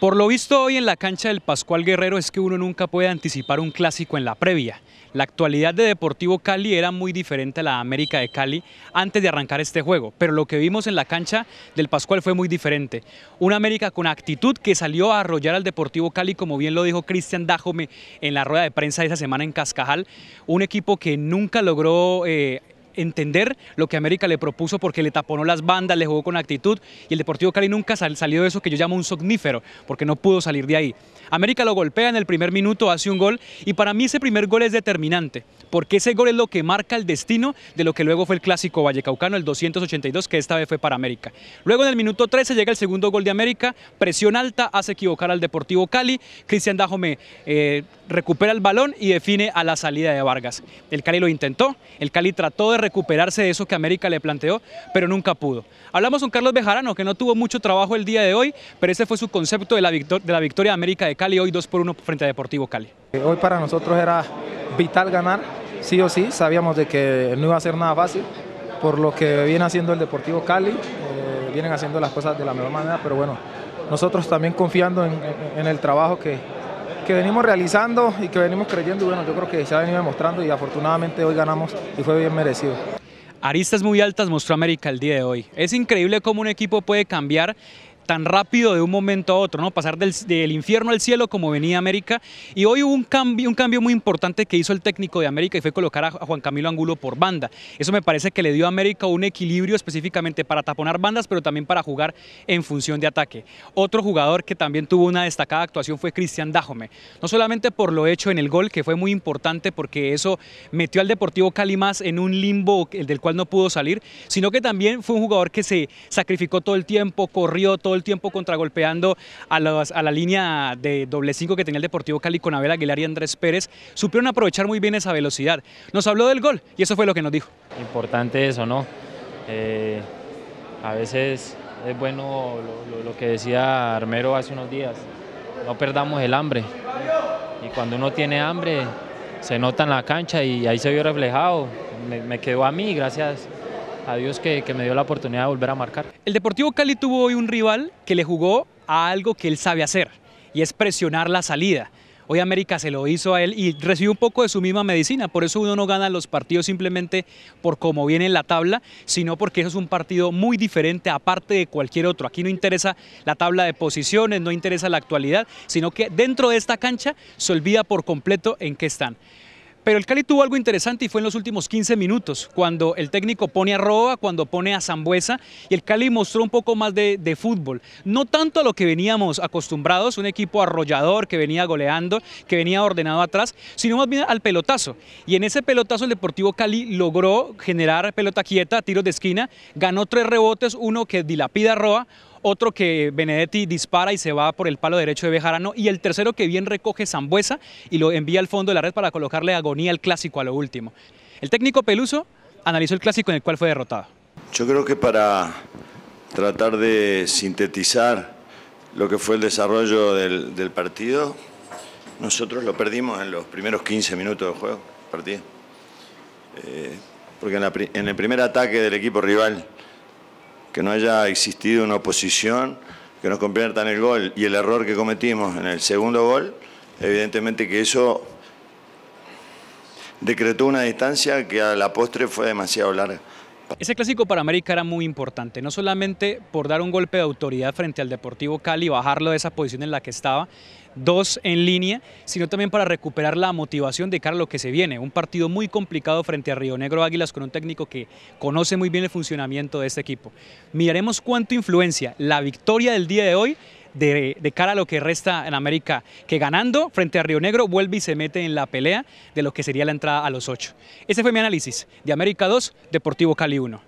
Por lo visto hoy en la cancha del Pascual Guerrero es que uno nunca puede anticipar un clásico en la previa. La actualidad de Deportivo Cali era muy diferente a la América de Cali antes de arrancar este juego, pero lo que vimos en la cancha del Pascual fue muy diferente. Una América con actitud que salió a arrollar al Deportivo Cali, como bien lo dijo Cristian Dajome en la rueda de prensa de esa semana en Cascajal, un equipo que nunca logró eh, entender lo que América le propuso porque le taponó las bandas, le jugó con actitud y el Deportivo Cali nunca salió de eso que yo llamo un somnífero porque no pudo salir de ahí. América lo golpea en el primer minuto, hace un gol y para mí ese primer gol es determinante porque ese gol es lo que marca el destino de lo que luego fue el clásico vallecaucano, el 282, que esta vez fue para América. Luego en el minuto 13 llega el segundo gol de América, presión alta, hace equivocar al Deportivo Cali, Cristian Dajome eh, recupera el balón y define a la salida de Vargas. El Cali lo intentó, el Cali trató de recuperarse de eso que América le planteó, pero nunca pudo. Hablamos con Carlos Bejarano, que no tuvo mucho trabajo el día de hoy, pero ese fue su concepto de la, de la victoria de América de Cali, hoy 2 por 1 frente a Deportivo Cali. Eh, hoy para nosotros era vital ganar, sí o sí, sabíamos de que no iba a ser nada fácil, por lo que viene haciendo el Deportivo Cali, eh, vienen haciendo las cosas de la mejor manera, pero bueno, nosotros también confiando en, el trabajo que, que venimos realizando y que venimos creyendo, bueno, yo creo que se ha venido demostrando y afortunadamente hoy ganamos y fue bien merecido. Aristas muy altas mostró América el día de hoy. Es increíble cómo un equipo puede cambiar tan rápido de un momento a otro, ¿no? pasar del, del infierno al cielo como venía América. Y hoy hubo un cambio, un cambio muy importante que hizo el técnico de América y fue colocar a Juan Camilo Angulo por banda. Eso me parece que le dio a América un equilibrio específicamente para taponar bandas, pero también para jugar en función de ataque. Otro jugador que también tuvo una destacada actuación fue Cristian Dajome. No solamente por lo hecho en el gol, que fue muy importante porque eso metió al Deportivo Cali más en un limbo del cual no pudo salir, sino que también fue un jugador que se sacrificó todo el tiempo, corrió todo el el tiempo contragolpeando a, la línea de doble 5 que tenía el Deportivo Cali con Abel Aguilar y Andrés Pérez, supieron aprovechar muy bien esa velocidad. Nos habló del gol y eso fue lo que nos dijo. Importante eso, ¿no? Eh, a veces es bueno lo, que decía Armero hace unos días, no perdamos el hambre. Y cuando uno tiene hambre, se nota en la cancha y ahí se vio reflejado. me quedó a mí, gracias a Dios que, me dio la oportunidad de volver a marcar. El Deportivo Cali tuvo hoy un rival que le jugó a algo que él sabe hacer y es presionar la salida. Hoy América se lo hizo a él y recibió un poco de su misma medicina. Por eso uno no gana los partidos simplemente por cómo viene la tabla, sino porque eso es un partido muy diferente aparte de cualquier otro. Aquí no interesa la tabla de posiciones, no interesa la actualidad, sino que dentro de esta cancha se olvida por completo en qué están. Pero el Cali tuvo algo interesante y fue en los últimos 15 minutos, cuando el técnico pone a Roa, cuando pone a Zambuesa, y el Cali mostró un poco más de, fútbol. No tanto a lo que veníamos acostumbrados, un equipo arrollador que venía goleando, que venía ordenado atrás, sino más bien al pelotazo. Y en ese pelotazo el Deportivo Cali logró generar pelota quieta, tiros de esquina, ganó tres rebotes, uno que dilapida a Roa, otro que Benedetti dispara y se va por el palo derecho de Bejarano, y el tercero que bien recoge Zambuesa y lo envía al fondo de la red para colocarle agonía al clásico a lo último. El técnico Peluso analizó el clásico en el cual fue derrotado. Yo creo que para tratar de sintetizar lo que fue el desarrollo del, partido, nosotros lo perdimos en los primeros 15 minutos del juego, partido. Eh, porque en el primer ataque del equipo rival que no haya existido una oposición que nos en el gol y el error que cometimos en el segundo gol, evidentemente que eso decretó una distancia que a la postre fue demasiado larga. Ese clásico para América era muy importante, no solamente por dar un golpe de autoridad frente al Deportivo Cali, y bajarlo de esa posición en la que estaba, dos en línea, sino también para recuperar la motivación de cara a lo que se viene. Un partido muy complicado frente a Río Negro Águilas con un técnico que conoce muy bien el funcionamiento de este equipo. Miraremos cuánto influencia la victoria del día de hoy de, cara a lo que resta en América, que ganando frente a Río Negro vuelve y se mete en la pelea de lo que sería la entrada a los ocho. Ese fue mi análisis de América 2, Deportivo Cali 1.